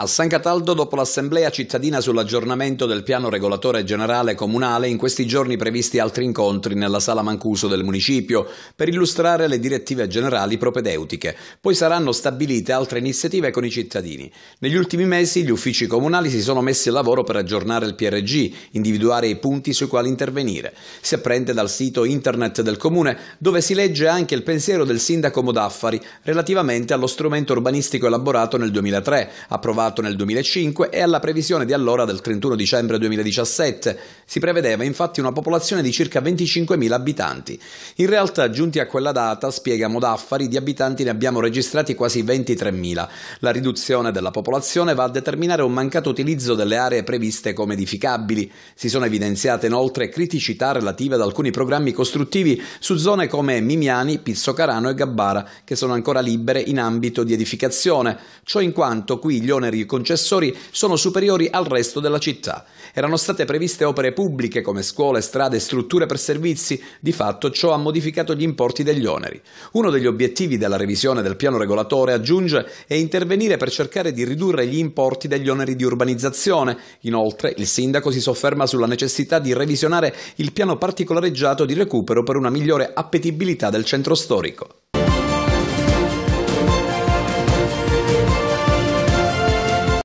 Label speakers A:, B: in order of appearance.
A: A San Cataldo, dopo l'assemblea cittadina sull'aggiornamento del piano regolatore generale comunale, in questi giorni previsti altri incontri nella sala Mancuso del municipio per illustrare le direttive generali propedeutiche. Poi saranno stabilite altre iniziative con i cittadini. Negli ultimi mesi gli uffici comunali si sono messi al lavoro per aggiornare il PRG, individuare i punti sui quali intervenire. Si apprende dal sito internet del comune dove si legge anche il pensiero del sindaco Modaffari relativamente allo strumento urbanistico elaborato nel 2003, approvato fatto nel 2005 e alla previsione di allora del 31 dicembre 2017, si prevedeva infatti una popolazione di circa 25.000 abitanti. In realtà, giunti a quella data, spiega Modaffari, di abitanti ne abbiamo registrati quasi 23.000. La riduzione della popolazione va a determinare un mancato utilizzo delle aree previste come edificabili. Si sono evidenziate inoltre criticità relative ad alcuni programmi costruttivi su zone come Mimiani, Pizzocarano e Gabbara, che sono ancora libere in ambito di edificazione, ciò in quanto qui gli oneri concessori sono superiori al resto della città. Erano state previste opere pubbliche come scuole, strade e strutture per servizi, di fatto ciò ha modificato gli importi degli oneri. Uno degli obiettivi della revisione del piano regolatore, aggiunge, è intervenire per cercare di ridurre gli importi degli oneri di urbanizzazione. Inoltre, il sindaco si sofferma sulla necessità di revisionare il piano particolareggiato di recupero per una migliore appetibilità del centro storico.